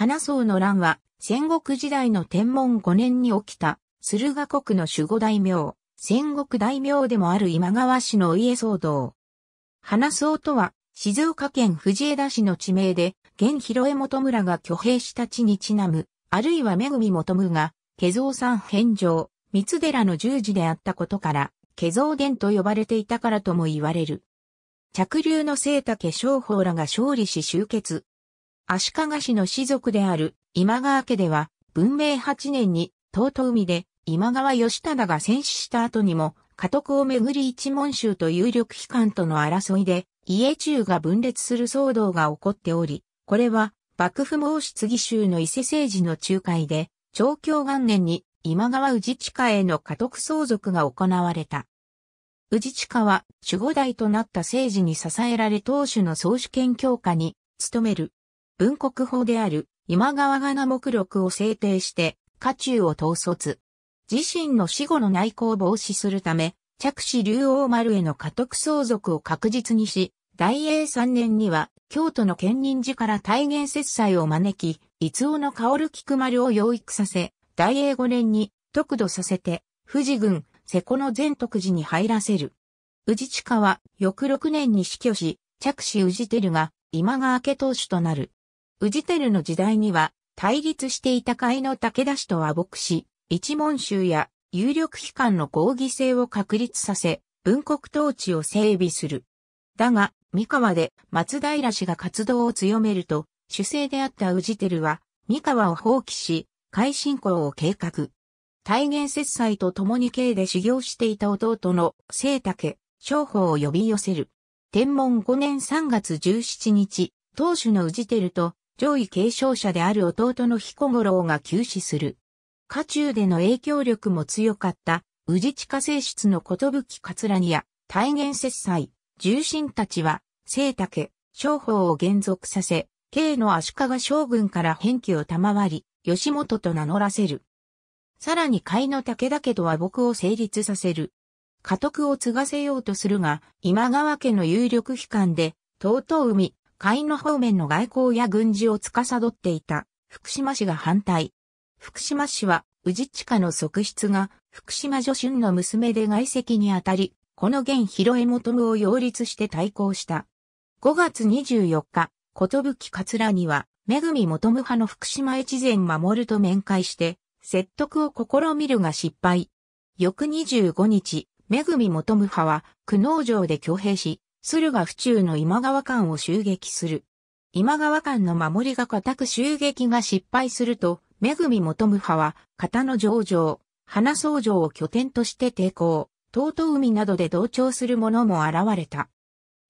花荘の乱は、戦国時代の天文5年に起きた、駿河国の守護大名、戦国大名でもある今川氏の家騒動。花荘とは、静岡県藤枝市の地名で、現広江本村が挙兵した地にちなむ、あるいは恵元村が、化造山返上、三寺の十字であったことから、化造殿と呼ばれていたからとも言われる。着流の聖武商法らが勝利し集結、足利氏の氏族である今川家では、文明8年に、東都海で今川義忠が戦死した後にも、家督をめぐり一門衆と有力機関との争いで、家中が分裂する騒動が起こっており、これは、幕府申し継ぎ衆の伊勢政治の仲介で、長教元年に今川氏近への家督相続が行われた。氏近は守護代となった政治に支えられ当主の総主権強化に努める文国法である今川が名目録を制定して、家中を統率。自身の死後の内向を防止するため、着手竜王丸への家督相続を確実にし、大英三年には、京都の県人寺から大元節祭を招き、伊津尾の薫菊丸を養育させ、大英五年に、得度させて、富士郡、瀬古の全徳寺に入らせる。宇治地下は、翌六年に死去し、着手宇治照が、今川家当主となる。テルの時代には、対立していた甲斐の武田氏と和睦し、一門衆や有力機関の合議制を確立させ、文国統治を整備する。だが、三河で松平氏が活動を強めると、主政であったテルは、三河を放棄し、改進行を計画。大元節祭と共に京で修行していた弟の聖武、商法を呼び寄せる。天文5年3月17日、当主のテルと上位継承者である弟の彦五郎が急死する。家中での影響力も強かった、宇治地下性質の寿とぶきかつらにや、大元節祭、重臣たちは、聖武、商法を減属させ、慶の足利将軍から返記を賜り、吉本と名乗らせる。さらに甲斐の武田家とは僕を成立させる。家督を継がせようとするが、今川家の有力機関で、とうう海、海の方面の外交や軍事を司っていた福島氏が反対。福島氏は宇治地下の側室が福島女春の娘で外籍にあたり、この現広江元を擁立して対抗した。5月24日、ことぶき桂には、めぐみ元派の福島越前守と面会して、説得を試みるが失敗。翌25日、めぐみ元派は、久能城で挙兵し、駿河府中の今川間を襲撃する。今川間の守りが固く襲撃が失敗すると、恵元派は、型の上場、花僧城を拠点として抵抗、遠東海などで同調する者も現れた。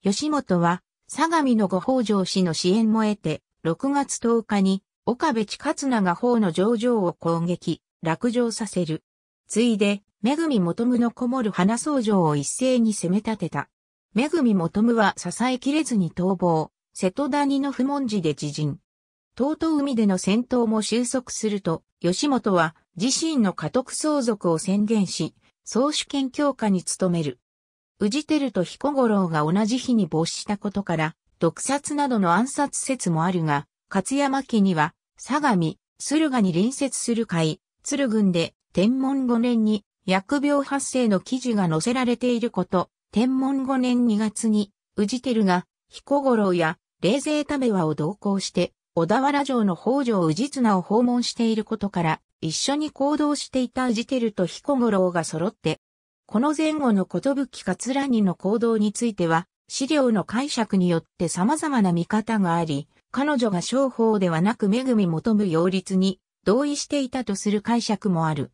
吉本は、相模のご法上氏の支援も得て、6月10日に、岡部地勝長方の上場を攻撃、落城させる。ついで、恵元のこもる花僧城を一斉に攻め立てた。めぐみもとむは支えきれずに逃亡、瀬戸谷の不問寺で自陣。遠東海での戦闘も収束すると、吉本は自身の家督相続を宣言し、総主権強化に努める。宇治照と彦五郎が同じ日に没したことから、毒殺などの暗殺説もあるが、勝山家には、相模、駿河に隣接する会、鶴郡で天文5年に疫病発生の記事が載せられていること、天文5年2月に、宇治照が、彦五郎や、冷静為和を同行して、小田原城の北条治綱を訪問していることから、一緒に行動していた宇治照と彦五郎が揃って、この前後のことぶき桂にの行動については、資料の解釈によって様々な見方があり、彼女が商法ではなく恵み求む擁立に同意していたとする解釈もある。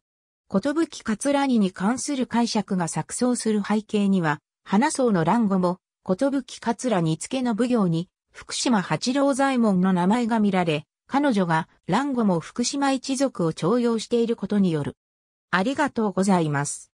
ことぶき桂にに関する解釈が錯綜する背景には、花荘の乱後も、ことぶき桂煮付の奉行に、福島八郎左衛門の名前が見られ、彼女が乱後も福島一族を徴用していることによる。ありがとうございます。